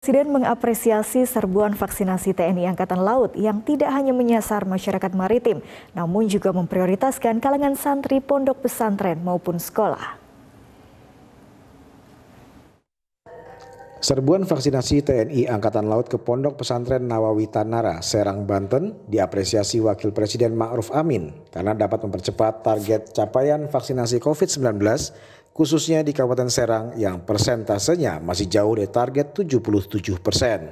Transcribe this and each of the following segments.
Presiden mengapresiasi serbuan vaksinasi TNI Angkatan Laut yang tidak hanya menyasar masyarakat maritim, namun juga memprioritaskan kalangan santri pondok pesantren maupun sekolah. Serbuan vaksinasi TNI Angkatan Laut ke Pondok Pesantren Nawawi Tanara, Serang, Banten diapresiasi Wakil Presiden Ma'ruf Amin karena dapat mempercepat target capaian vaksinasi COVID-19 khususnya di Kabupaten Serang yang persentasenya masih jauh dari target 77 persen.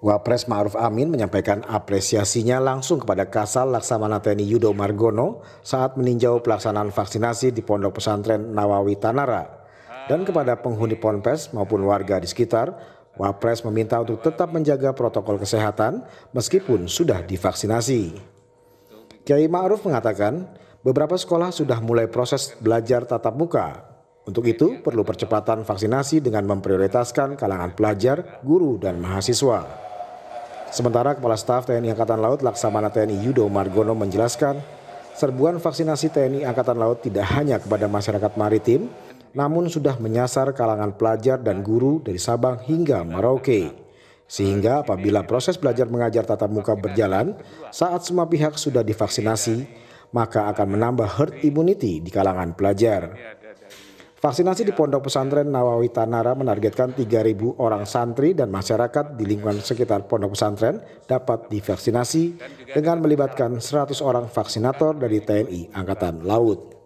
Wapres Ma'ruf Amin menyampaikan apresiasinya langsung kepada Kasal Laksamana TNI Yudo Margono saat meninjau pelaksanaan vaksinasi di Pondok Pesantren Nawawi Tanara. Dan kepada penghuni Ponpes maupun warga di sekitar, Wapres meminta untuk tetap menjaga protokol kesehatan meskipun sudah divaksinasi. Kiai Ma'ruf mengatakan, beberapa sekolah sudah mulai proses belajar tatap muka. Untuk itu, perlu percepatan vaksinasi dengan memprioritaskan kalangan pelajar, guru, dan mahasiswa. Sementara Kepala Staf TNI Angkatan Laut Laksamana TNI Yudo Margono menjelaskan, serbuan vaksinasi TNI Angkatan Laut tidak hanya kepada masyarakat maritim, namun sudah menyasar kalangan pelajar dan guru dari Sabang hingga Merauke. Sehingga apabila proses belajar mengajar tatap muka berjalan, saat semua pihak sudah divaksinasi, maka akan menambah herd immunity di kalangan pelajar. Vaksinasi di Pondok Pesantren Nawawi Tanara menargetkan 3.000 orang santri dan masyarakat di lingkungan sekitar Pondok Pesantren dapat divaksinasi dengan melibatkan 100 orang vaksinator dari TNI Angkatan Laut.